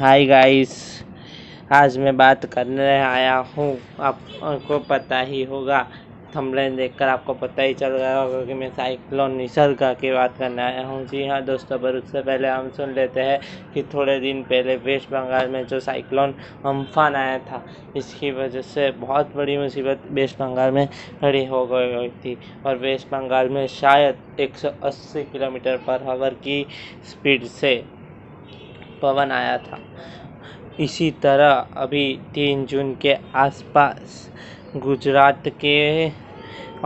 hi guys आज मैं बात करने आया हूँ आपको पता ही होगा थंबनेल देखकर आपको पता ही चल गया होगा कि मैं साइक्लोन निसर्गा की बात करने आया हूँ जी हाँ दोस्तों पर उससे पहले हम सुन लेते हैं कि थोड़े दिन पहले वेस्ट बंगाल में जो साइक्लोन अम्फान आया था इसकी वजह से बहुत बड़ी मुसीबत वेस्ट बंगाल में खड़ी हो गई थी और वेस्ट बंगाल में शायद 180 किलोमीटर पर आवर की स्पीड से पवन आया था इसी तरह अभी तीन जून के आसपास गुजरात के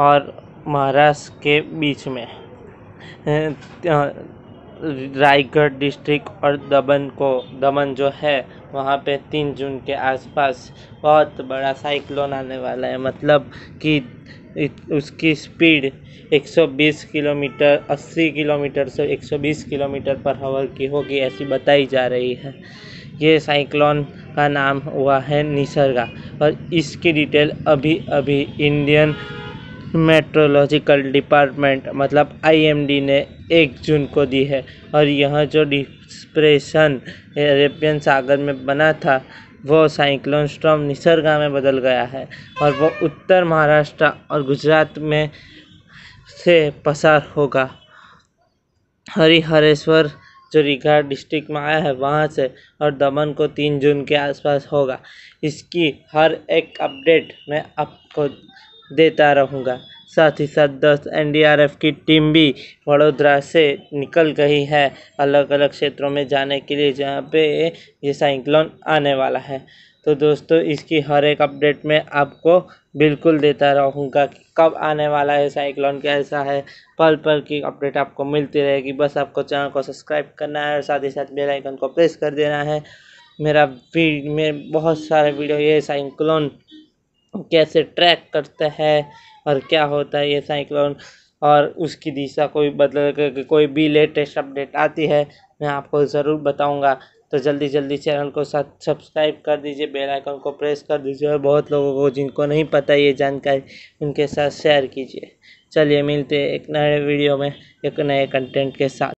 और महाराष्ट्र के बीच में रायगढ़ डिस्ट्रिक्ट और दमन को दमन जो है वहाँ पे तीन जून के आसपास बहुत बड़ा साइक्लोन आने वाला है मतलब कि उसकी स्पीड 120 किलोमीटर 80 किलोमीटर से 120 किलोमीटर पर हवर की होगी ऐसी बताई जा रही है ये साइक्लोन का नाम हुआ है निसर्गा और इसकी डिटेल अभी अभी इंडियन मेट्रोलॉजिकल डिपार्टमेंट मतलब आईएमडी ने एक जून को दी है और यह जो डिस्प्रेशन अरेबियन सागर में बना था वो साइक्लोन स्टॉम निसर्गा में बदल गया है और वो उत्तर महाराष्ट्र और गुजरात में से पसार होगा हरिहरेश्वर जो रीघा डिस्ट्रिक्ट में आया है वहाँ से और दमन को तीन जून के आसपास होगा इसकी हर एक अपडेट मैं आपको देता रहूँगा साथ ही साथ दस एन डी आर एफ की टीम भी वडोदरा से निकल गई है अलग अलग क्षेत्रों में जाने के लिए जहाँ पे ये साइक्लोन आने वाला है तो दोस्तों इसकी हर एक अपडेट में आपको बिल्कुल देता रहूँगा कि कब आने वाला है साइक्लोन कैसा है पल पल की अपडेट आपको मिलती रहेगी बस आपको चैनल को सब्सक्राइब करना है और साथ ही साथ बेलाइकन को प्रेस कर देना है मेरा में बहुत सारे वीडियो ये साइक्लोन कैसे ट्रैक करता है और क्या होता है ये साइक्लोन और उसकी दिशा कोई बदल कोई भी लेटेस्ट अपडेट आती है मैं आपको ज़रूर बताऊंगा तो जल्दी जल्दी चैनल को साथ सब्सक्राइब कर दीजिए बेल आइकन को प्रेस कर दीजिए और बहुत लोगों को जिनको नहीं पता ये जानकारी उनके साथ शेयर कीजिए चलिए मिलते हैं एक नए वीडियो में एक नए कंटेंट के साथ